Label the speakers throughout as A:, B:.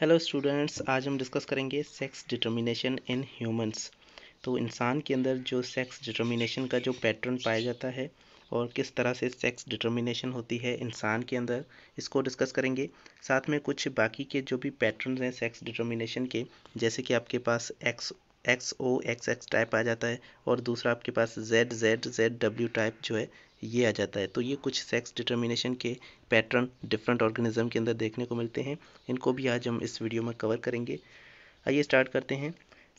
A: hello students आज हम discuss करेंगे सेक्स डिटर्मिनेशन इन ह्यूमंस तो इंसान के अंदर जो सेक्स डिटर्मिनेशन का जो पैटर्न पाया जाता है और किस तरह से सेक्स डिटर्मिनेशन होती है इंसान के अंदर इसको डिस्कस करेंगे साथ में कुछ बाकी के जो भी पैटर्न हैं सेक्स डिटर्मिनेशन के जैसे कि आपके पास X X O X X type आ जाता है और दूसरा आपके पास Z Z Z W type जो है ये आ जाता है तो ये कुछ सेक्स डिटर्मिनेशन के पैटर्न डिफरेंट ऑर्गेनिज्म के अंदर देखने को मिलते हैं इनको भी आज हम इस वीडियो में कवर करेंगे आइए स्टार्ट करते हैं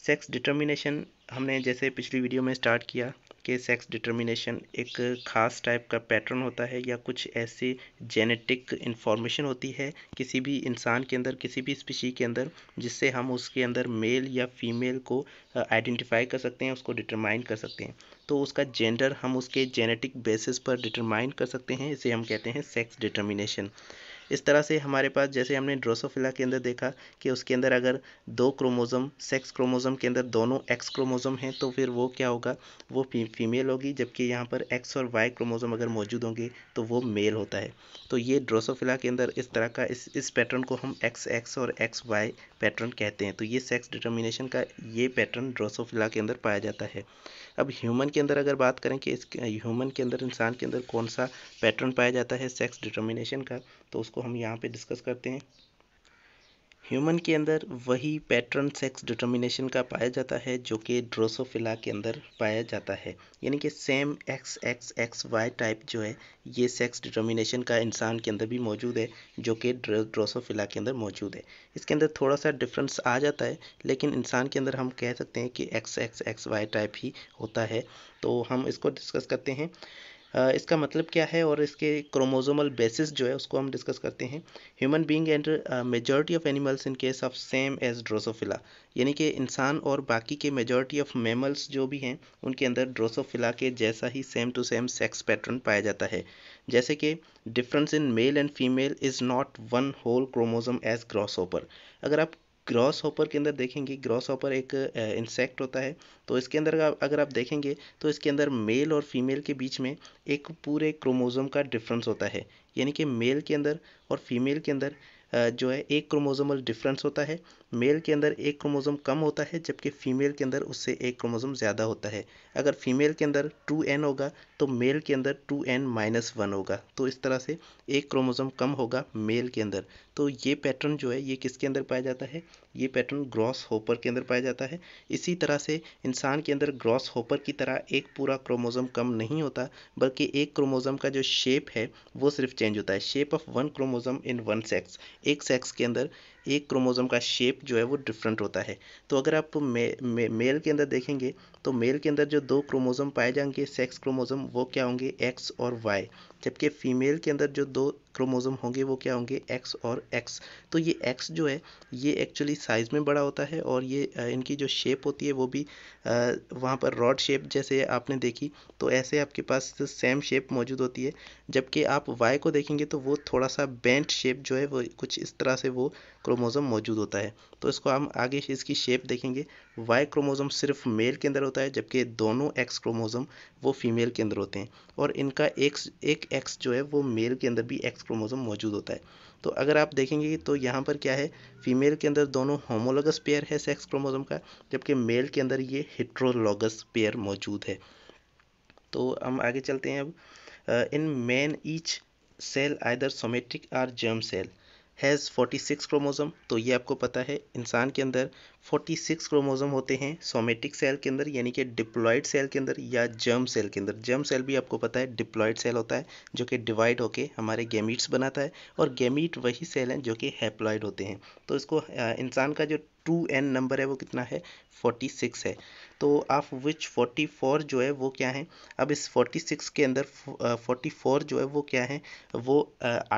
A: सेक्स डिटर्मिनेशन हमने जैसे पिछली वीडियो में स्टार्ट किया के सेक्स डिटर्मिनेशन एक ख़ास टाइप का पैटर्न होता है या कुछ ऐसी जेनेटिक इन्फॉर्मेशन होती है किसी भी इंसान के अंदर किसी भी स्पीशी के अंदर जिससे हम उसके अंदर मेल या फीमेल को आइडेंटिफाई कर सकते हैं उसको डिटरमाइन कर सकते हैं तो उसका जेंडर हम उसके जेनेटिक बेसिस पर डिटरमाइन कर सकते हैं इसे हम कहते हैं सेक्स डिटर्मिनेशन इस तरह से हमारे पास जैसे हमने ड्रोसोफिला के अंदर देखा कि उसके अंदर अगर दो क्रोमोज़म सेक्स क्रोमोज़म के अंदर दोनों एक्स क्रोमोज़म हैं तो फिर वो क्या होगा वो फीमेल होगी जबकि यहाँ पर एक्स और वाई क्रोमोज़म अगर मौजूद होंगे तो वो मेल होता है तो ये ड्रोसोफिला के अंदर इस तरह का इस इस पैटर्न को हम एक्स एक्स और एक्स वाई पैटर्न कहते हैं तो ये सेक्स डिटर्मिनेशन का ये पैटर्न ड्रोसोफिला के अंदर पाया जाता है अब ह्यूमन के अंदर अगर बात करें कि इस ह्यूमन के अंदर इंसान के अंदर कौन सा पैटर्न पाया जाता है सेक्स डिटर्मिनेशन का तो उसको हम यहाँ पर डिस्कस करते हैं ह्यूमन के अंदर वही पैटर्न सेक्स डिटर्मिनेशन का पाया जाता है जो कि ड्रोसोफिला के अंदर पाया जाता है यानी कि same X X X Y type जो है ये सेक्स डिटर्मिनेशन का इंसान के अंदर भी मौजूद है जो कि ड्रोसोफिला के अंदर मौजूद है इसके अंदर थोड़ा सा डिफरेंस आ जाता है लेकिन इंसान के अंदर हम कह सकते हैं कि X X X Y type ही होता है तो हम इसको डिस्कस करते हैं इसका मतलब क्या है और इसके क्रोमोजोमल बेसिस जो है उसको हम डिस्कस करते हैं human being and majority of animals in case of same as Drosophila यानी कि इंसान और बाकी के मेजोरिटी ऑफ मेमल्स जो भी हैं उनके अंदर ड्रोसोफिला के जैसा ही same to same sex pattern पाया जाता है जैसे कि difference in male and female is not one whole chromosome as grasshopper अगर आप ग्रॉस हॉपर के अंदर देखेंगे ग्रॉस हॉपर एक इंसेक्ट होता है तो इसके अंदर अगर आप देखेंगे तो इसके अंदर मेल और फीमेल के बीच में एक पूरे क्रोमोज़ोम का डिफरेंस होता है यानी कि मेल के अंदर और फीमेल के अंदर जो है एक क्रोमोजोमल डिफरेंस होता है मेल के अंदर एक क्रोमोजोम कम होता है जबकि फीमेल के अंदर उससे एक क्रोमोजोम ज़्यादा होता है अगर फीमेल के अंदर टू एन होगा तो मेल के अंदर टू एन माइनस वन होगा तो इस तरह से एक क्रोमोजोम कम होगा मेल के अंदर तो ये पैटर्न जो है ये किसके अंदर पाया जाता है ये पैटर्न ग्रॉस होपर के अंदर पाया जाता है इसी तरह से इंसान के अंदर ग्रॉस होपर की तरह एक पूरा क्रोमोज़ोम कम नहीं होता बल्कि एक क्रोमोज़ोम का जो शेप है वो सिर्फ चेंज होता है shape of one chromosome in one sex एक सेक्स के अंदर एक क्रोमोज़ोम का शेप जो है वो डिफरेंट होता है तो अगर आप मे, मे, मेल के अंदर देखेंगे तो मेल के अंदर जो दो क्रोमोज़ोम पाए जाएंगे सेक्स क्रोमोज़ोम वो क्या होंगे एक्स और वाई जबकि फीमेल के अंदर जो दो क्रोमोज़ोम होंगे वो क्या होंगे एक्स और एक्स तो ये एक्स जो है ये एक्चुअली साइज़ में बड़ा होता है और ये इनकी जो शेप होती है वो भी वहाँ पर रॉड शेप जैसे आपने देखी तो ऐसे आपके पास सेम शेप मौजूद होती है जबकि आप वाई को देखेंगे तो वो थोड़ा सा बेंट शेप जो है वो कुछ इस तरह से वो क्रोम क्रोमोज़ोम मौजूद होता है तो इसको हम आगे इसकी शेप देखेंगे वाई क्रोमोज़ोम सिर्फ मेल के अंदर होता है जबकि दोनों एक्स क्रोमोज़ोम वो फीमेल के अंदर होते हैं और इनका एक एक एक्स जो है वो मेल के अंदर भी एक्स क्रोमोज़ोम मौजूद होता है तो अगर आप देखेंगे तो यहाँ पर क्या है फीमेल के अंदर दोनों होमोलोगस पेयर है सेक्स क्रोमोज़ोम का जबकि मेल के अंदर ये हिट्रोलोगस पेयर मौजूद है तो हम आगे चलते हैं अब in man each cell either somatic or germ cell has 46 chromosome तो ये आपको पता है इंसान के अंदर 46 क्रोमोसोम होते हैं सोमेटिक सेल के अंदर यानी कि डिप्लॉयड सेल के अंदर या जर्म सेल के अंदर जर्म सेल भी आपको पता है डिप्लॉयड सेल होता है जो कि डिवाइड होकर हमारे गेमीट्स बनाता है और गेमीट वही सेल हैं जो कि हैप्लॉयड होते हैं तो इसको इंसान का जो टू एन नंबर है वो कितना है फोर्टी सिक्स है तो आप विच फोर्टी फोर जो है वो क्या है अब इस फोर्टी सिक्स के अंदर फोर्टी फोर जो है वो क्या है वो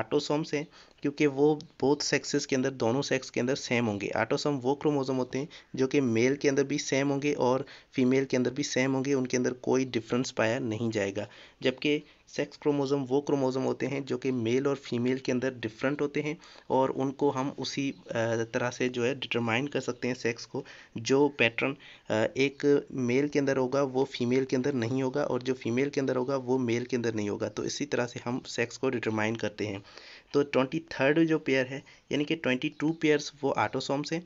A: आटोसोम्स हैं क्योंकि वो बोथ सेक्सेस के अंदर दोनों सेक्स के अंदर सेम होंगे आटोसोम वो क्रोमोजोम होते हैं हैं जो कि मेल के अंदर भी सेम होंगे और फीमेल के अंदर भी सेम होंगे उनके अंदर कोई डिफरेंस पाया नहीं जाएगा जबकि सेक्स क्रोमोज़ोम वो क्रोमोज़ोम होते हैं जो कि मेल और फीमेल के अंदर डिफरेंट होते हैं और उनको हम उसी तरह से जो है डिटरमाइन कर सकते हैं सेक्स को जो पैटर्न एक मेल के अंदर होगा वो फीमेल के अंदर नहीं होगा और जो फीमेल के अंदर होगा वो मेल के अंदर नहीं होगा तो इसी तरह से हम सेक्स को डिटरमाइन करते हैं तो ट्वेंटी थर्ड जो पेयर है यानी कि ट्वेंटी टू पेयर्स वो आटोसोम्स हैं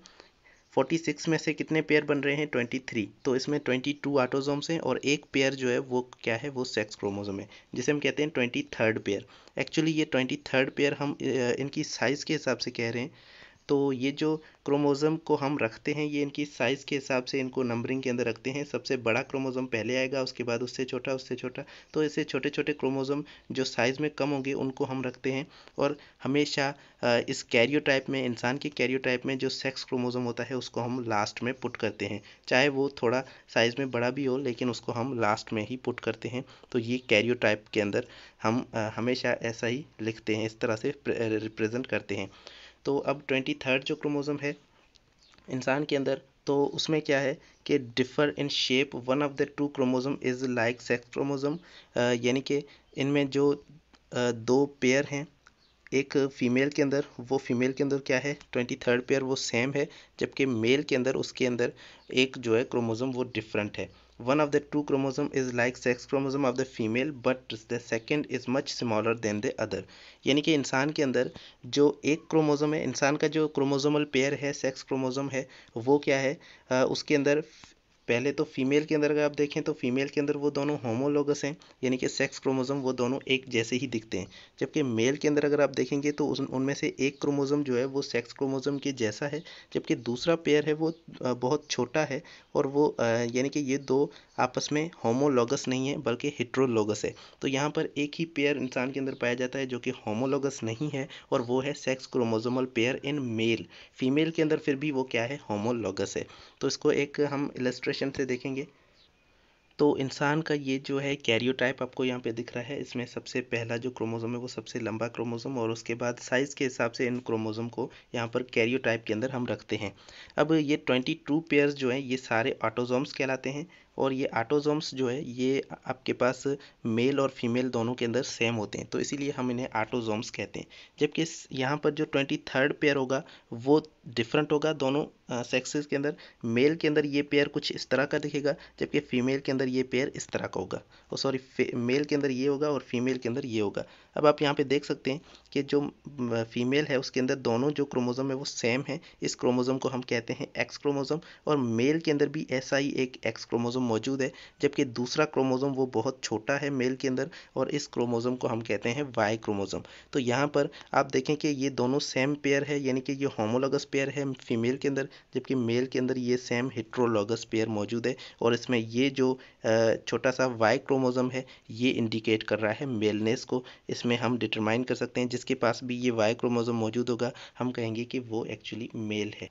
A: 46 में से कितने पेयर बन रहे हैं 23 तो इसमें 22 ऑटोजोम्स हैं और एक पेयर जो है वो क्या है वो सेक्स क्रोमोजोम है जिसे हम कहते हैं ट्वेंटी थर्ड पेयर एक्चुअली ये ट्वेंटी थर्ड पेयर हम इनकी साइज़ के हिसाब से कह रहे हैं तो ये जो क्रोमोजम को हम रखते हैं ये इनकी साइज़ के हिसाब से इनको नंबरिंग के अंदर रखते हैं सबसे बड़ा क्रोमोज़म पहले आएगा उसके बाद उससे छोटा उससे छोटा तो ऐसे छोटे छोटे क्रोमोज़म जो साइज़ में कम होंगे उनको हम रखते हैं और हमेशा इस कैरियो में इंसान के कैरियो में जो सेक्स क्रोमोजम होता है उसको हम लास्ट में पुट करते हैं चाहे वो थोड़ा साइज़ में बड़ा भी हो लेकिन उसको हम लास्ट में ही पुट करते हैं तो ये कैरियो के अंदर हम हमेशा ऐसा ही लिखते हैं इस तरह से रिप्रेजेंट करते हैं तो अब ट्वेंटी थर्ड जो क्रोमोज़म है इंसान के अंदर तो उसमें क्या है कि differ in shape one of the two chromosome is like sex chromosome यानी कि इनमें जो दो पेयर हैं एक फ़ीमेल के अंदर वो फ़ीमेल के अंदर क्या है ट्वेंटी थर्ड पेयर वो सेम है जबकि मेल के अंदर उसके अंदर एक जो है क्रोमोज़म वो डिफरेंट है one of the two chromosome is like sex chromosome of the female but the second is much smaller than the other यानी कि इंसान के अंदर जो एक क्रोमोज़ोम है इंसान का जो क्रोमोज़ोमल पेयर है सेक्स क्रोमोज़ोम है वो क्या है आ, उसके अंदर पहले तो फीमेल के अंदर अगर आप देखें तो फीमेल के अंदर वो दोनों होमोलोगस हैं यानी कि सेक्स क्रोमोज़ोम वो दोनों एक जैसे ही दिखते हैं जबकि मेल के अंदर अगर आप देखेंगे तो उस उनमें से एक क्रोमोज़ोम जो है वो सेक्स क्रोमोज़ोम के जैसा है जबकि दूसरा पेयर है वो बहुत छोटा है और वो यानी कि ये दो आपस में होमोलोगस नहीं है बल्कि हिट्रोलोगस है तो यहाँ पर एक ही पेयर इंसान के अंदर पाया जाता है जो कि होमोलोगस नहीं है और वो है sex chromosomal pair in male female के अंदर फिर भी वो क्या है होमोलोगस है तो इसको एक हम इलस्ट्रेशन से देखेंगे तो इंसान का ये जो है कैरियोटाइप आपको यहाँ पे दिख रहा है इसमें सबसे पहला जो क्रोमोसोम है वो सबसे लंबा क्रोमोसोम और उसके बाद साइज़ के हिसाब से इन क्रोमोसोम को यहाँ पर कैरियोटाइप के अंदर हम रखते हैं अब ये ट्वेंटी टू पेयर्स जो हैं ये सारे ऑटोजोम्स कहलाते हैं और ये आटोजोम्स जो है ये आपके पास मेल और फीमेल दोनों के अंदर सेम होते हैं तो इसीलिए हम इन्हें आटोजोम्स कहते हैं जबकि यहाँ पर जो ट्वेंटी थर्ड पेयर होगा वो डिफरेंट होगा दोनों सेक्सेस के अंदर मेल के अंदर ये पेयर कुछ इस तरह का दिखेगा जबकि फीमेल के अंदर ये पेयर इस तरह का होगा और सॉरी मेल के अंदर ये होगा और फीमेल के अंदर ये होगा अब आप यहाँ पे देख सकते हैं कि जो फीमेल है उसके अंदर दोनों जो क्रोमोज़ोम है वो सेम है इस क्रोमोज़ोम को हम कहते हैं एक्स क्रोमोज़ोम और मेल के अंदर भी ऐसा ही एक एक्स क्रोमोज़ोम मौजूद है जबकि दूसरा क्रोमोज़ोम वो बहुत छोटा है मेल के अंदर और इस क्रोमोज़ोम को हम कहते हैं वाई क्रोमोज़ोम तो यहाँ पर आप देखें कि ये दोनों सेम पेयर है यानी कि ये होमोलोगस पेयर है फीमेल के अंदर जबकि मेल के अंदर ये सेम हिट्रोलॉगस पेयर मौजूद है और इसमें ये जो छोटा सा वाई क्रोमोज़ोम है ये इंडिकेट कर रहा है मेलनेस को इस इसमें हम डिटरमाइन कर सकते हैं जिसके पास भी ये वाई क्रोमोज़ोम मौजूद होगा हम कहेंगे कि वो एक्चुअली मेल है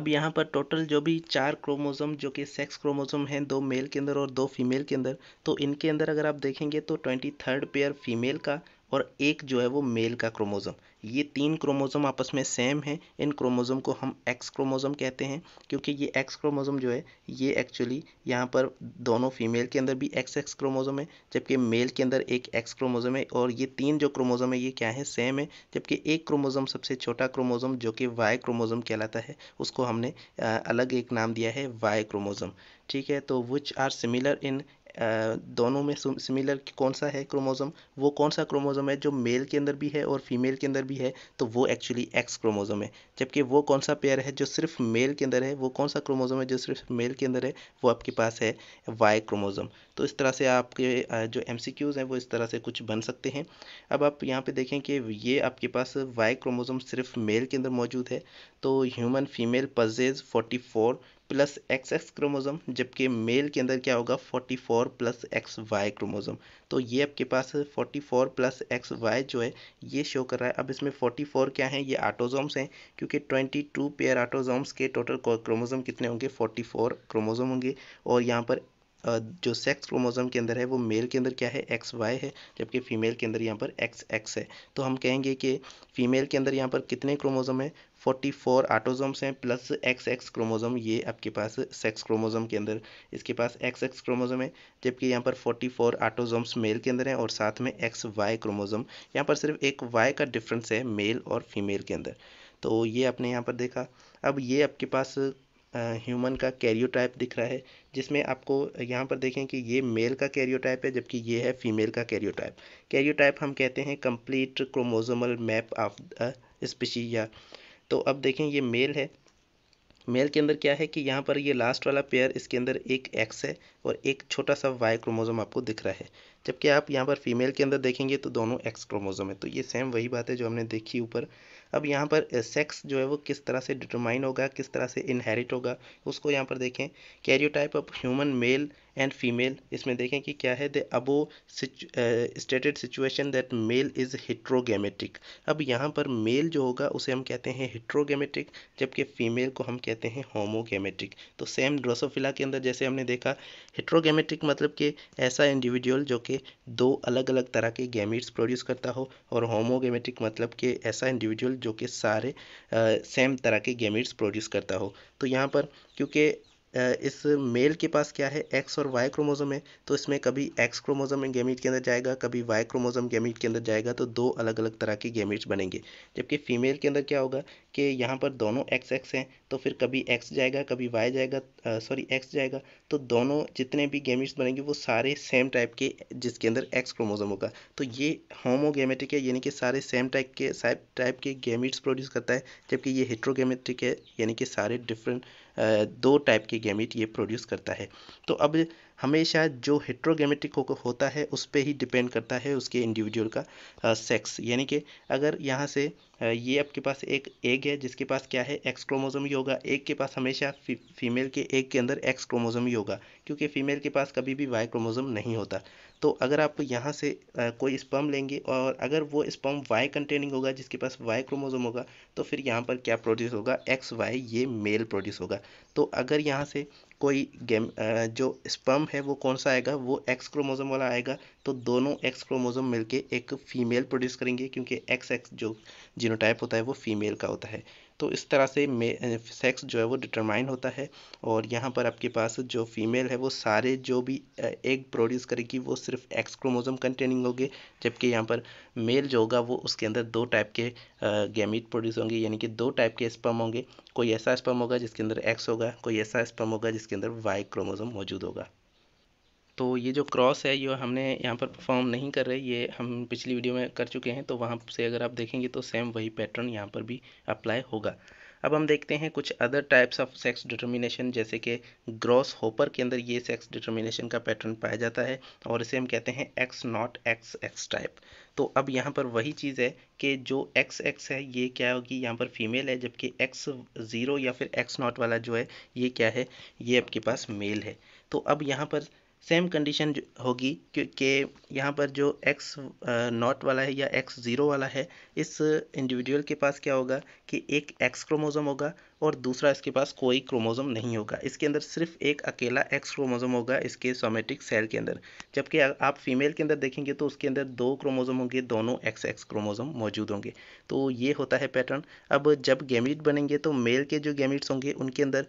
A: अब यहाँ पर टोटल जो भी चार क्रोमोसोम जो कि सेक्स क्रोमोसोम हैं दो मेल के अंदर और दो फीमेल के अंदर तो इनके अंदर अगर आप देखेंगे तो ट्वेंटी थर्ड पेयर फीमेल का और एक जो है वो मेल का क्रोमोज़ोम ये तीन क्रोमोज़ोम आपस में सेम हैं इन क्रोमोज़ोम को हम एक्स क्रोमोज़ोम कहते हैं क्योंकि ये एक्स क्रोमोज़ोम जो है ये एक्चुअली यहाँ पर दोनों फीमेल के अंदर भी एक्स एक्स क्रोमोज़ोम है जबकि मेल के अंदर एक एक्स क्रोमोज़ोम है और ये तीन जो क्रोमोज़ोम है ये क्या है सेम है जबकि एक क्रोमोज़ोम सबसे छोटा क्रोमोज़ोम जो कि वाई क्रोमोज़ोम कहलाता है उसको हमने अलग एक नाम दिया है वाई क्रोमोज़ोम ठीक है तो विच आर सिमिलर इन दोनों में सिमिलर कौन सा है क्रोमोज़ोम वो कौन सा क्रोमोज़ोम है जो मेल के अंदर भी है और फीमेल के अंदर भी है तो वो एक्चुअली एक्स क्रोमोज़ोम है जबकि वो कौन सा पेयर है जो सिर्फ मेल के अंदर है वो कौन सा क्रोमोज़ोम है जो सिर्फ मेल के अंदर है वो आपके पास है वाई क्रोमोज़ोम तो इस तरह से आपके जो एम हैं वो इस तरह से कुछ बन सकते हैं अब आप यहाँ पर देखें कि ये आपके पास वाई क्रोमोज़ोम सिर्फ मेल के अंदर मौजूद है तो human female possesses 44 plus X X chromosome जबकि मेल के अंदर क्या होगा 44 प्लस एक्स वाई क्रोमोज़म तो ये आपके पास 44 प्लस एक्स वाई जो है ये शो कर रहा है अब इसमें 44 क्या है ये आटोजोम्स हैं क्योंकि 22 पेयर आटोजोम्स के टोटल क्रोमोजम कितने होंगे 44 क्रोमोज़ोम होंगे और यहाँ पर जो सेक्स क्रोमोजोम के अंदर है वो मेल के अंदर क्या है एक्स वाई है जबकि फीमेल के अंदर यहाँ पर एक्स एक्स है तो हम कहेंगे कि फीमेल के अंदर यहाँ पर कितने क्रोमोजोम है फोर्टी फोर आटोजोम्स हैं प्लस एक्स एक्स क्रोमोजोम ये आपके पास सेक्स क्रोमोजोम के अंदर इसके पास एक्स एक्स क्रोमोजोम है जबकि यहाँ पर फोर्टी फोर आटोजोम्स मेल के अंदर हैं और साथ में एक्स वाई क्रोमोजोम यहाँ पर सिर्फ एक वाई का डिफरेंस है मेल और फीमेल के अंदर तो ये आपने यहाँ पर देखा अब ये आपके पास ह्यूमन का कैरियोटाइप दिख रहा है जिसमें आपको यहाँ पर देखें कि ये मेल का कैरियोटाइप है जबकि ये है फीमेल का कैरियोटाइप कैरियोटाइप हम कहते हैं complete chromosomal map of the species या तो अब देखें ये मेल है मेल के अंदर क्या है कि यहाँ पर ये लास्ट वाला पेयर इसके अंदर एक एक्स है और एक छोटा सा वाई क्रोमोजोम आपको दिख रहा है जबकि आप यहाँ पर फीमेल के अंदर देखेंगे तो दोनों एक्स क्रोमोजोम है तो ये सेम वही बात है जो हमने देखी ऊपर अब यहाँ पर सेक्स जो है वो किस तरह से डिटरमाइन होगा किस तरह से इनहेरिट होगा उसको यहाँ पर देखें karyotype of human male and female इसमें देखें कि क्या है the above stated situation that male is heterogametic अब यहाँ पर मेल जो होगा उसे हम कहते हैं हिट्रोगेमेटिक जबकि फीमेल को हम कहते हैं होमोगेमेटिक तो सेम ड्रोसोफिला के अंदर जैसे हमने देखा हिट्रोगेमेटिक मतलब कि ऐसा इंडिविजुअल जो कि दो अलग अलग तरह के गैमिट्स प्रोड्यूस करता हो और होमोगेमेटिक मतलब कि ऐसा इंडिविजुअल जो कि सारे आ, uh, सेम तरह के गैमिट्स प्रोड्यूस करता हो तो यहाँ पर क्योंकि इस मेल के पास क्या है एक्स और वाई क्रोमोजोम है तो इसमें कभी एक्स क्रोमोजोम गैमिट के अंदर जाएगा कभी वाई क्रोमोजोम गैमिट के अंदर जाएगा तो दो अलग अलग तरह के गैमिट्स बनेंगे जबकि फीमेल के अंदर क्या होगा कि यहाँ पर दोनों एक्स एक्स हैं तो फिर कभी एक्स जाएगा कभी वाई जाएगा सॉरी एक्स जाएगा तो दोनों जितने भी गैमिट्स बनेंगे वो सारे सेम टाइप के जिसके अंदर एक्स क्रोमोजोम होगा तो ये होमोगेमेट्रिक है यानी कि सारे सेम टाइप के टाइप के गैमिट्स प्रोड्यूस करता है जबकि ये हिट्रोगेमेट्रिक है यानी कि सारे डिफरेंट दो टाइप के गैमिट ये प्रोड्यूस करता है तो अब हमेशा जो हेट्रोगेमेटिक हो, होता है उस पर ही डिपेंड करता है उसके इंडिविजुअल का आ, सेक्स यानी कि अगर यहाँ से आ, ये आपके पास एक एग है जिसके पास क्या है एक्स क्रोमोजोम ही होगा एग के पास हमेशा फी, फीमेल के एग के अंदर एक्स क्रोमोजोम ही होगा क्योंकि फीमेल के पास कभी भी वाई क्रोमोजोम नहीं होता तो अगर आप यहाँ से आ, कोई स्पम लेंगे और अगर वो स्पम वाई कंटेनिंग होगा जिसके पास वाई क्रोमोजोम होगा तो फिर यहाँ पर क्या प्रोड्यूस होगा एक्स वाई ये मेल प्रोड्यूस होगा तो अगर यहाँ से कोई गेम जो स्पर्म है वो कौन सा आएगा वो एक्स क्रोमोजोम वाला आएगा तो दोनों एक्स क्रोमोजोम मिलके एक फीमेल प्रोड्यूस करेंगे क्योंकि एक्स एक्स जो जीनोटाइप होता है वो फीमेल का होता है तो इस तरह से सेक्स जो है वो डिटरमाइन होता है और यहाँ पर आपके पास जो फीमेल है वो सारे जो भी एग प्रोड्यूस करेगी वो सिर्फ एक्स क्रोमोजोम कंटेनिंग होंगे जबकि यहाँ पर मेल जो होगा वो उसके अंदर दो टाइप के गैमिट प्रोड्यूस होंगे यानी कि दो टाइप के स्पम होंगे कोई ऐसा स्पम होगा जिसके अंदर एक्स होगा कोई ऐसा स्पम होगा जिसके अंदर वाई क्रोमोजोम मौजूद होगा तो ये जो क्रॉस है ये हमने यहाँ पर परफॉर्म नहीं कर रहे ये हम पिछली वीडियो में कर चुके हैं तो वहाँ से अगर आप देखेंगे तो सेम वही पैटर्न यहाँ पर भी अप्लाई होगा अब हम देखते हैं कुछ other types of sex determination जैसे कि ग्रॉस होपर के अंदर ये सेक्स डिटर्मिनेशन का पैटर्न पाया जाता है और इसे हम कहते हैं X nought X X type तो अब यहाँ पर वही चीज़ है कि जो एक्स एक्स है ये क्या होगी यहाँ पर फीमेल है जबकि एक्स ज़ीरो या फिर एक्स नॉट वाला जो है ये क्या है ये आपके पास मेल है तो अब यहाँ पर सेम कंडीशन होगी क्योंकि यहाँ पर जो एक्स नॉट वाला है या एक्स ज़ीरो वाला है इस इंडिविजुअल के पास क्या होगा कि एक एक्स क्रोमोज़ोम होगा और दूसरा इसके पास कोई क्रोमोज़ोम नहीं होगा इसके अंदर सिर्फ एक अकेला एक्स क्रोमोज़ोम होगा इसके सोमेटिक सेल के अंदर जबकि आप फीमेल के अंदर देखेंगे तो उसके अंदर दो क्रोमोज़ोम होंगे दोनों एक्स एक्स क्रोमोज़ोम मौजूद होंगे तो ये होता है पैटर्न अब जब गेमिट बनेंगे तो मेल के जो गेमिट्स होंगे उनके अंदर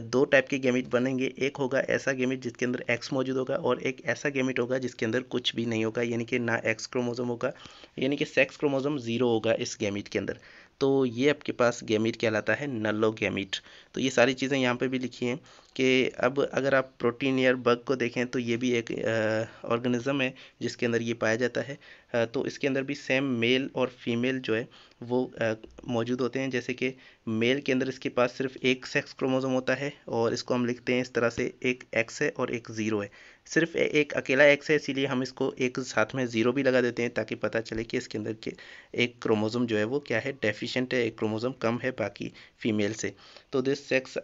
A: दो टाइप के गेमिट बनेंगे एक होगा ऐसा गेमिट जिसके अंदर एक्स मौजूद होगा और एक ऐसा गेमिट होगा जिसके अंदर कुछ भी नहीं होगा यानी कि ना एक्स क्रोमोजोम होगा यानी कि सेक्स क्रोमोजोम ज़ीरो होगा इस गेमिट के अंदर तो ये आपके पास गेमिट कहलाता है नल्लो गेमिट तो ये सारी चीज़ें यहाँ पे भी लिखी हैं कि अब अगर आप प्रोटीन या बग को देखें तो ये भी एक ऑर्गेनिज़म है जिसके अंदर ये पाया जाता है तो इसके अंदर भी सेम मेल और फीमेल जो है वो मौजूद होते हैं जैसे कि मेल के अंदर इसके पास सिर्फ एक सेक्स क्रोमोसोम होता है और इसको हम लिखते हैं इस तरह से एक एक्स है और एक ज़ीरो है सिर्फ एक अकेला एक्स है इसीलिए हम इसको एक साथ में ज़ीरो भी लगा देते हैं ताकि पता चले कि इसके अंदर के एक क्रोमोज़म जो है वो क्या है डेफिशिएंट है एक क्रोमोजम कम है बाकी फीमेल से तो this sex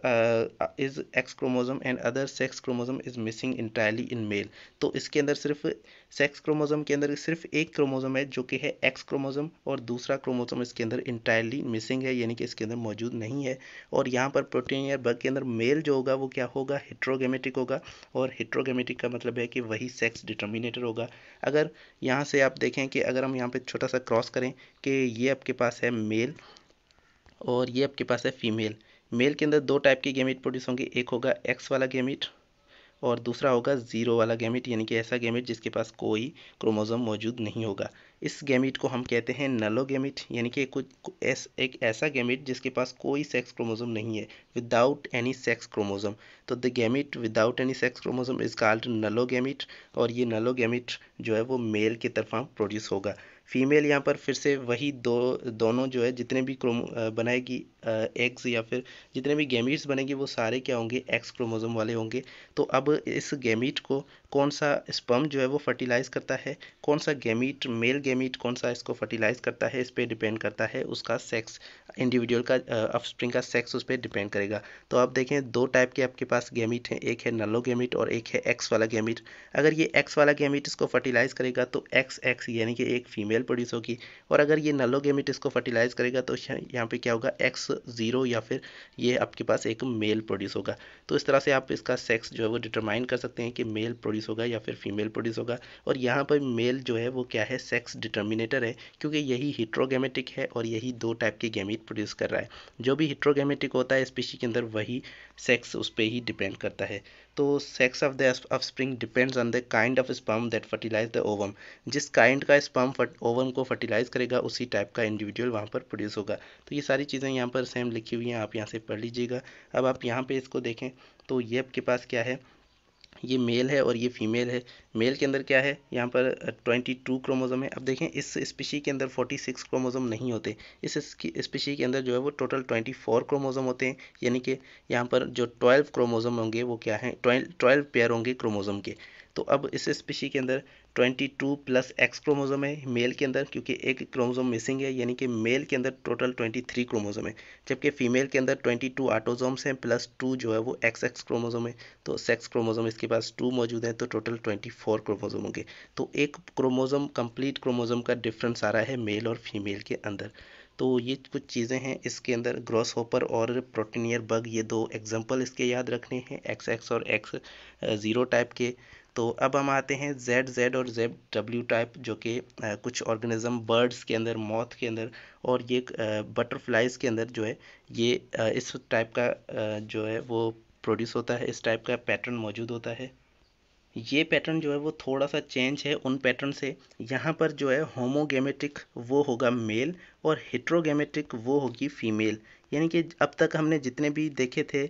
A: is X chromosome and other sex chromosome is missing entirely in male तो इसके अंदर सिर्फ सेक्स क्रोमोजोम के अंदर सिर्फ एक क्रोमोजोम है जो कि है एक्स क्रोमोजोम और दूसरा क्रोमोजोम इसके अंदर इंटायरली मिसिंग है यानी कि इसके अंदर मौजूद नहीं है और यहाँ पर प्रोटीन या बग के अंदर मेल जो होगा वो क्या होगा हिट्रोगेमेटिक होगा और हिट्रोगेमेटिक का मतलब है कि वही सेक्स डिटर्मिनेटर होगा अगर यहाँ से आप देखें कि अगर हम यहाँ पर छोटा सा क्रॉस करें कि ये आपके पास है मेल और ये आपके पास है फीमेल मेल के अंदर दो टाइप के गेमिट प्रोड्यूस होंगे एक होगा एक्स वाला गेमिट और दूसरा होगा ज़ीरो वाला गेमिट यानी कि ऐसा गेमिट जिसके पास कोई क्रोमोज़ोम मौजूद नहीं होगा इस गेमिट को हम कहते हैं नलो गेमिट यानी कि कुछ एस, एक ऐसा गेमिट जिसके पास कोई सेक्स क्रोमोज़ोम नहीं है विदाउट एनी सेक्स क्रोमोज़ोम तो the gamete without any sex chromosome is called nullo gamete और ये नलो गेमिट जो है वो मेल की तरफ प्रोड्यूस होगा फीमेल यहाँ पर फिर से वही दो दोनों जो है जितने भी क्रोमो बनाएगी एक्स या फिर जितने भी गेमिट्स बनेंगे वो सारे क्या होंगे एक्स क्रोमोजोम वाले होंगे तो अब इस गैमीट को कौन सा स्पर्म जो है वो फर्टिलाइज़ करता है कौन सा गैमीट मेल गैमीट कौन सा इसको फर्टिलाइज़ करता है इस पर डिपेंड करता है उसका सेक्स इंडिविजुअल का ऑफस्प्रिंग का सेक्स उस पर डिपेंड करेगा तो आप देखें दो टाइप के आपके पास गेमिट हैं एक है नलो गेमिट और एक है एक्स वाला गेमिट अगर ये एक्स वाला गैमीट इसको फर्टिलाइज़ करेगा तो एक्स एक्स यानी कि एक फीमेल वेल प्रोड्यूस होगी और अगर ये नलो गेमिट इसको फर्टिलाइज करेगा तो यहाँ पे क्या होगा एक्स ज़ीरो या फिर ये आपके पास एक मेल प्रोड्यूस होगा तो इस तरह से आप इसका सेक्स जो है वो डिटरमाइन कर सकते हैं कि मेल प्रोड्यूस होगा या फिर फीमेल प्रोड्यूस होगा और यहाँ पर मेल जो है वो क्या है सेक्स डिटर्मिनेटर है क्योंकि यही हिट्रोगेमेटिक है और यही दो टाइप के गेमिट प्रोड्यूस कर रहा है जो भी हिट्रोगेमेटिक होता है स्पीशी के अंदर वही सेक्स उस पर ही डिपेंड करता है तो sex of the spring depends on the kind of sperm that fertilise the ovum जिस काइंड का स्पर्म ओवम को फर्टिलाइज करेगा उसी टाइप का इंडिविजुअल वहाँ पर प्रोड्यूस होगा तो ये सारी चीज़ें यहाँ पर सेम लिखी हुई हैं आप यहाँ से पढ़ लीजिएगा अब आप यहाँ पर इसको देखें तो ये आपके पास क्या है ये मेल है और ये फीमेल है मेल के अंदर क्या है यहाँ पर 22 क्रोमोज़म है अब देखें इस स्पीशी के अंदर 46 क्रोमोजम नहीं होते इस स्पीशी के अंदर जो है वो टोटल 24 क्रोमोज़म होते हैं यानी कि यहाँ पर जो 12 क्रोमोज़म होंगे वो क्या हैं 12 पेयर होंगे क्रोमोज़म के तो अब इस स्पीशी के अंदर 22 प्लस एक्स क्रोमोजोम है मेल के अंदर क्योंकि एक क्रोमोजोम मिसिंग है यानी कि मेल के अंदर टोटल 23 क्रोमोजोम है जबकि फीमेल के अंदर 22 आटोजोम्स हैं प्लस टू जो है वो एक्स एक्स क्रोमोजोम है तो सेक्स क्रोमोजोम इसके पास टू मौजूद हैं तो टोटल 24 क्रोमोजोम होंगे तो एक क्रोमोजोम कंप्लीट क्रोमोजोम का डिफरेंस आ रहा है मेल और फीमेल के अंदर तो ये कुछ चीज़ें हैं इसके अंदर ग्रॉस होपर और प्रोटीनियर बग ये दो एग्जाम्पल इसके याद रखने हैं एक्स एक्स और एक्स ज़ीरो टाइप के तो अब हम आते हैं जेड जेड और जेड डब्ल्यू टाइप जो कि कुछ ऑर्गेनिज्म बर्ड्स के अंदर मौत के अंदर और ये बटरफ्लाइज़ के अंदर जो है ये इस टाइप का जो है वो प्रोड्यूस होता है इस टाइप का पैटर्न मौजूद होता है ये पैटर्न जो है वो थोड़ा सा चेंज है उन पैटर्न से यहाँ पर जो है होमोगेमेट्रिक वो होगा मेल और हिट्रोगेमेट्रिक वो होगी फीमेल यानी कि अब तक हमने जितने भी देखे थे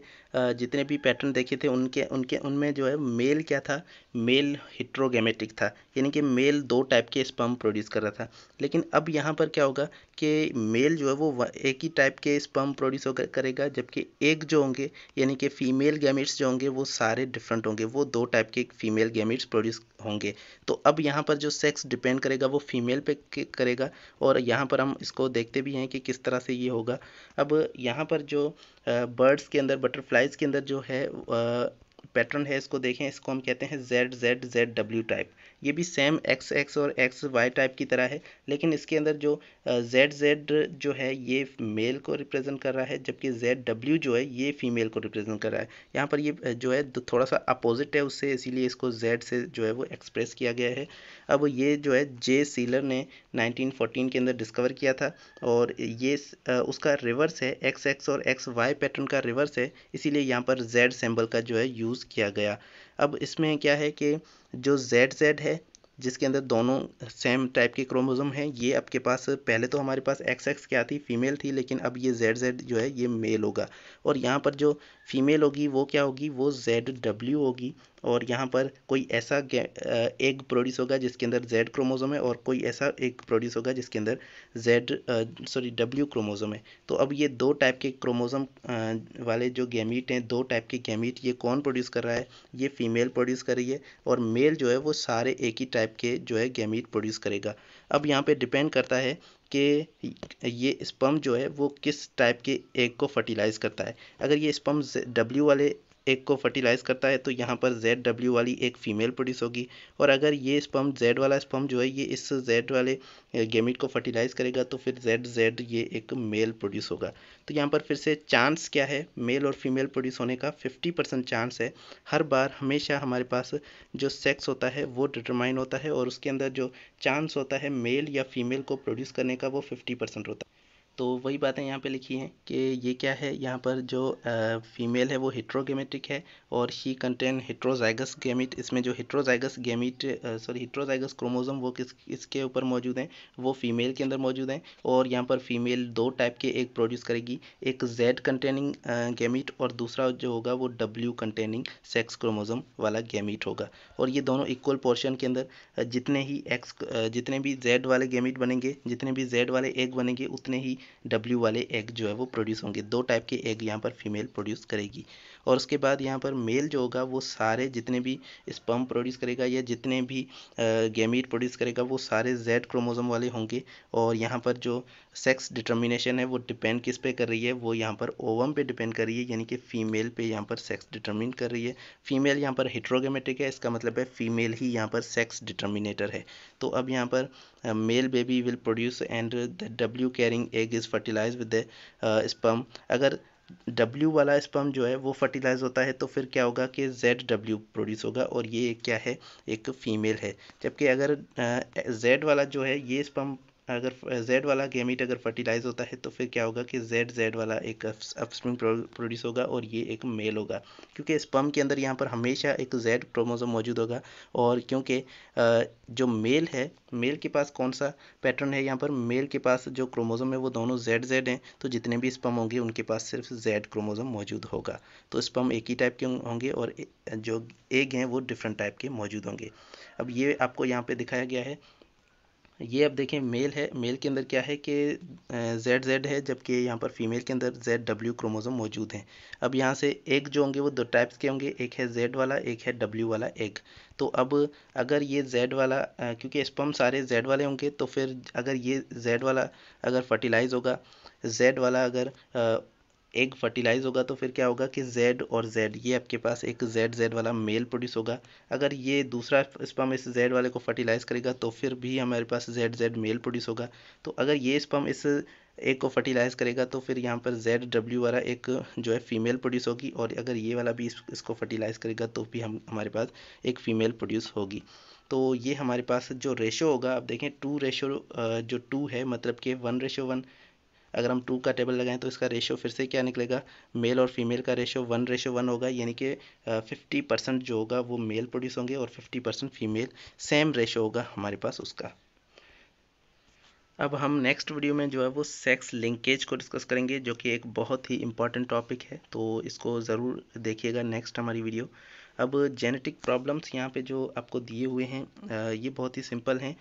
A: जितने भी पैटर्न देखे थे उनके उनके उनमें जो है मेल क्या था मेल हिट्रोगेमेटिक था यानी कि मेल दो टाइप के स्पर्म प्रोड्यूस कर रहा था लेकिन अब यहाँ पर क्या होगा कि मेल जो है वो एक ही टाइप के स्पर्म प्रोड्यूस करेगा जबकि एक जो होंगे यानी कि फीमेल गैमिट्स जो होंगे वो सारे डिफरेंट होंगे वो दो टाइप के फीमेल गैमिट्स प्रोड्यूस होंगे तो अब यहाँ पर जो सेक्स डिपेंड करेगा वो फीमेल पे करेगा और यहाँ पर हम इसको देखते भी हैं कि किस तरह से ये होगा अब यहाँ पर जो बर्ड्स के अंदर बटरफ्लाई साइज़ के अंदर जो है पैटर्न है इसको देखें इसको हम कहते हैं Z Z Z W type ये भी सेम एक्स एक्स और एक्स वाई टाइप की तरह है लेकिन इसके अंदर जो जेड जेड जो है ये मेल को रिप्रेजेंट कर रहा है जबकि जेड डब्ल्यू जो है ये फीमेल को रिप्रेजेंट कर रहा है यहाँ पर ये जो है थोड़ा सा अपोजिट है उससे इसीलिए इसको जेड से जो है वो एक्सप्रेस किया गया है अब ये जो है जे सीलर ने नाइनटीन के अंदर डिस्कवर किया था और ये उसका रिवर्स है एक्स एक्स और एक्स वाई पैटर्न का रिवर्स है इसीलिए यहाँ पर जेड सेम्बल का जो है यूज़ किया गया अब इसमें क्या है कि जो जेड जेड है जिसके अंदर दोनों सेम टाइप के क्रोमोजोम हैं ये आपके पास पहले तो हमारे पास एक्स एक्स क्या थी फीमेल थी लेकिन अब ये जेड जेड जो है ये मेल होगा और यहाँ पर जो फीमेल होगी वो क्या होगी वो जेड डब्ल्यू होगी और यहाँ पर कोई ऐसा एग प्रोड्यूस होगा जिसके अंदर जेड क्रोमोजोम है और कोई ऐसा एग प्रोड्यूस होगा जिसके अंदर जेड सॉरी डब्ल्यू क्रोमोजोम है तो अब ये दो टाइप के क्रोमोजोम वाले जो गैमीट हैं दो टाइप के गैमीट ये कौन प्रोड्यूस कर रहा है ये फीमेल प्रोड्यूस कर रही है और मेल जो है वो सारे एक ही टाइप के जो है गैमीट प्रोड्यूस करेगा अब यहाँ पर डिपेंड करता है कि ये स्पम जो है वो किस टाइप के एग को फर्टिलाइज़ करता है अगर ये स्पम डब्ल्यू वाले एक को फर्टिलाइज़ करता है तो यहाँ पर जेड डब्ल्यू वाली एक फ़ीमेल प्रोड्यूस होगी और अगर ये स्पम जेड वाला स्पम जो है ये इस जेड वाले गेमिट को फर्टिलाइज़ करेगा तो फिर जेड जेड ये एक मेल प्रोड्यूस होगा तो यहाँ पर फिर से चांस क्या है मेल और फीमेल प्रोड्यूस होने का फिफ्टी परसेंट चांस है हर बार हमेशा हमारे पास जो सेक्स होता है वो डिटरमाइन होता है और उसके अंदर जो चांस होता है मेल या फीमेल को प्रोड्यूस करने का वो फिफ्टी परसेंट होता है तो वही बातें यहाँ पे लिखी हैं कि ये क्या है यहाँ पर जो फीमेल है वो हिट्रोगेमेटिक है और ही कंटेन हिट्रोजाइगस गेमिट इसमें जो heterozygous gamete sorry heterozygous chromosome वो किस इसके ऊपर मौजूद हैं वो फीमेल के अंदर मौजूद हैं और यहाँ पर फीमेल दो टाइप के एक प्रोड्यूस करेगी एक जेड कंटेनिंग गेमिट और दूसरा जो होगा वो डब्ल्यू कंटेनिंग सेक्स क्रोमोजोम वाला गेमिट होगा और ये दोनों इक्वल पोर्शन के अंदर जितने ही एक्स जितने भी जेड वाले गेमिट बनेंगे जितने भी जेड वाले एग बनेंगे उतने ही डब्ल्यू वाले एग जो है वो प्रोड्यूस होंगे दो टाइप के एग यहाँ पर फीमेल प्रोड्यूस करेगी और उसके बाद यहाँ पर मेल जो होगा वो सारे जितने भी स्पम प्रोड्यूस करेगा या जितने भी गेमीट प्रोड्यूस करेगा वो सारे जेड क्रोमोजम वाले होंगे और यहाँ पर जो सेक्स डिटर्मिनेशन है वो डिपेंड किस पे कर रही है वो यहाँ पर ओवम पे डिपेंड कर रही है यानी कि फीमेल पे यहाँ पर सेक्स डिटर्मिन कर रही है फीमेल यहाँ पर हिट्रोगेमेटिक है इसका मतलब है फीमेल ही यहाँ पर सेक्स डिटर्मिनेटर है तो अब यहाँ पर male baby will produce and the W carrying egg is fertilise with the sperm अगर डब्ल्यू वाला स्पम जो है वो फर्टिलाइज होता है तो फिर क्या होगा कि जेड डब्ल्यू प्रोड्यूस होगा और ये क्या है एक फीमेल है जबकि अगर जेड uh, वाला जो है ये स्पम अगर जेड वाला गेमिट अगर फर्टिलाइज होता है तो फिर क्या होगा कि जेड जेड वाला एक अपस्प्रिंग प्रोड्यूस होगा और ये एक मेल होगा क्योंकि स्पम के अंदर यहाँ पर हमेशा एक जेड क्रोमोजोम मौजूद होगा और क्योंकि जो मेल है मेल के पास कौन सा पैटर्न है यहाँ पर मेल के पास जो क्रोमोजोम है वो दोनों जेड जेड हैं तो जितने भी स्पम होंगे उनके पास सिर्फ जेड क्रोमोजोम मौजूद होगा तो स्पम एक ही टाइप के होंगे और जो एग हैं वो डिफरेंट टाइप के मौजूद होंगे अब ये आपको यहाँ पे दिखाया गया है ये अब देखें मेल है मेल के अंदर क्या है कि जेड जेड है जबकि यहाँ पर फीमेल के अंदर जेड डब्ल्यू क्रोमोजोम मौजूद हैं अब यहाँ से एक जो होंगे वो दो टाइप्स के होंगे एक है जेड वाला एक है डब्ल्यू वाला एक तो अब अगर ये जेड वाला क्योंकि स्पम सारे जेड वाले होंगे तो फिर अगर ये जेड वाला अगर फर्टिलाइज़ होगा जेड वाला अगर एग फर्टिलाइज होगा तो फिर क्या होगा कि जेड और जेड ये आपके पास एक जेड जेड वाला मेल प्रोड्यूस होगा अगर ये दूसरा स्पम इस जेड वाले को फर्टिलाइज़ करेगा तो फिर भी हमारे पास जेड जेड मेल प्रोड्यूस होगा तो अगर ये स्पम इस एक को फर्टिलाइज़ करेगा तो फिर यहाँ पर जेड डब्ल्यू वाला एक जो है फीमेल प्रोड्यूस होगी और अगर ये वाला भी इस, इसको फर्टिलाइज़ करेगा तो भी हम हमारे पास एक फीमेल प्रोड्यूस होगी तो ये हमारे पास जो रेशो होगा आप देखें टू रेशो जो टू है मतलब कि वन रेशो वन अगर हम टू का टेबल लगाएं तो इसका रेशियो फिर से क्या निकलेगा मेल और फीमेल का रेशियो वन रेशो वन होगा यानी कि फिफ्टी परसेंट जो होगा वो मेल प्रोड्यूस होंगे और fifty percent female same ratio होगा हमारे पास उसका अब हम नेक्स्ट वीडियो में जो है वो सेक्स लिंकेज को डिस्कस करेंगे जो कि एक बहुत ही इंपॉर्टेंट टॉपिक है तो इसको ज़रूर देखिएगा नेक्स्ट हमारी वीडियो अब जेनेटिक प्रॉब्लम्स यहाँ पे जो आपको दिए हुए हैं ये बहुत ही सिंपल हैं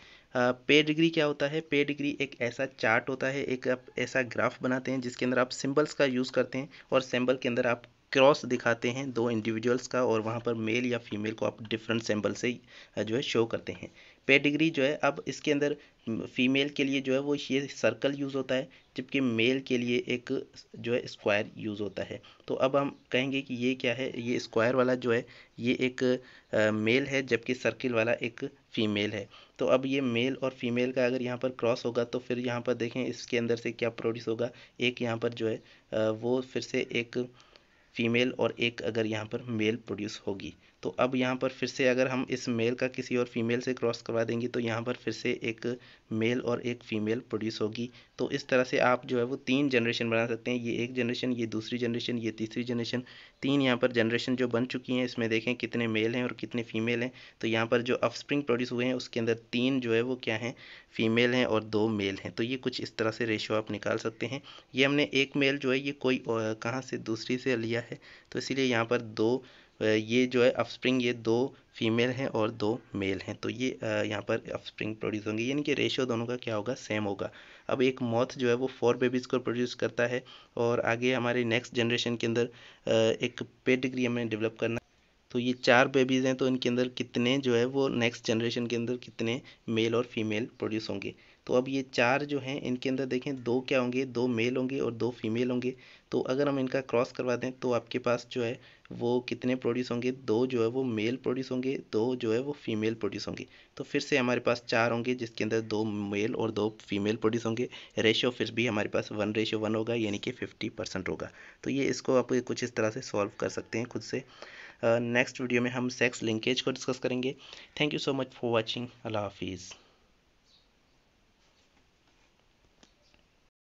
A: पे डिग्री क्या होता है पे डिग्री एक ऐसा चार्ट होता है एक आप ऐसा ग्राफ बनाते हैं जिसके अंदर आप सिंबल्स का यूज़ करते हैं और सिंबल के अंदर आप क्रॉस दिखाते हैं दो इंडिविजुअल्स का और वहाँ पर मेल या फीमेल को आप डिफरेंट सिंबल से जो है शो करते हैं पे डिग्री जो है अब इसके अंदर फीमेल के लिए जो है वो ये सर्कल यूज़ होता है जबकि मेल के लिए एक जो है स्क्वायर यूज़ होता है तो अब हम कहेंगे कि ये क्या है ये स्क्वायर वाला जो है ये एक मेल है जबकि सर्किल वाला एक फीमेल है तो अब ये मेल और फीमेल का अगर यहाँ पर क्रॉस होगा तो फिर यहाँ पर देखें इसके अंदर से क्या प्रोड्यूस होगा एक यहाँ पर जो है वो फिर से एक फीमेल और एक अगर यहाँ पर मेल प्रोड्यूस होगी तो अब यहाँ पर फिर से अगर हम इस मेल का किसी और फीमेल से क्रॉस करवा देंगे तो यहाँ पर फिर से एक मेल और एक फीमेल प्रोड्यूस होगी तो इस तरह से आप जो है वो तीन जनरेशन बना सकते हैं ये एक जनरेशन ये दूसरी जनरेशन ये तीसरी जनरेशन तीन यहाँ पर जनरेशन जो बन चुकी हैं इसमें देखें कितने मेल हैं और कितने फीमेल हैं तो यहाँ पर जो अफस्प्रिंग प्रोड्यूस हुए हैं उसके अंदर तीन जो है वो क्या हैं फीमेल हैं और दो मेल हैं तो ये कुछ इस तरह से रेशो आप निकाल सकते हैं ये हमने एक मेल जो है ये कोई कहाँ से दूसरी से लिया है तो इसीलिए यहाँ पर दो ये जो है अपस्प्रिंग ये दो फीमेल हैं और दो मेल हैं तो ये यहाँ पर अपस्प्रिंग प्रोड्यूस होंगे यानी कि रेशियो दोनों का क्या होगा सेम होगा अब एक मौत जो है वो फोर बेबीज़ को प्रोड्यूस करता है और आगे हमारे नेक्स्ट जनरेशन के अंदर एक पेडिग्री हमें डेवलप करना तो ये चार बेबीज़ हैं तो इनके अंदर कितने जो है वो नेक्स्ट जनरेशन के अंदर कितने मेल और फीमेल प्रोड्यूस होंगे तो अब ये चार जो हैं इनके अंदर देखें दो क्या होंगे दो मेल होंगे और दो फीमेल होंगे तो अगर हम इनका क्रॉस करवा दें तो आपके पास जो है वो कितने प्रोड्यूस होंगे दो जो है वो मेल प्रोड्यूस होंगे दो जो है वो फीमेल प्रोड्यूस होंगे तो फिर से हमारे पास चार होंगे जिसके अंदर दो मेल और दो फीमेल प्रोड्यूस होंगे रेशो फिर भी हमारे पास वन रेशो वन होगा यानी कि फिफ्टी परसेंट होगा तो ये इसको आप कुछ इस तरह से सॉल्व कर सकते हैं खुद से नेक्स्ट uh, वीडियो में हम सेक्स लिंकेज को डिस्कस करेंगे thank you so much for watching अल्लाह हाफिज़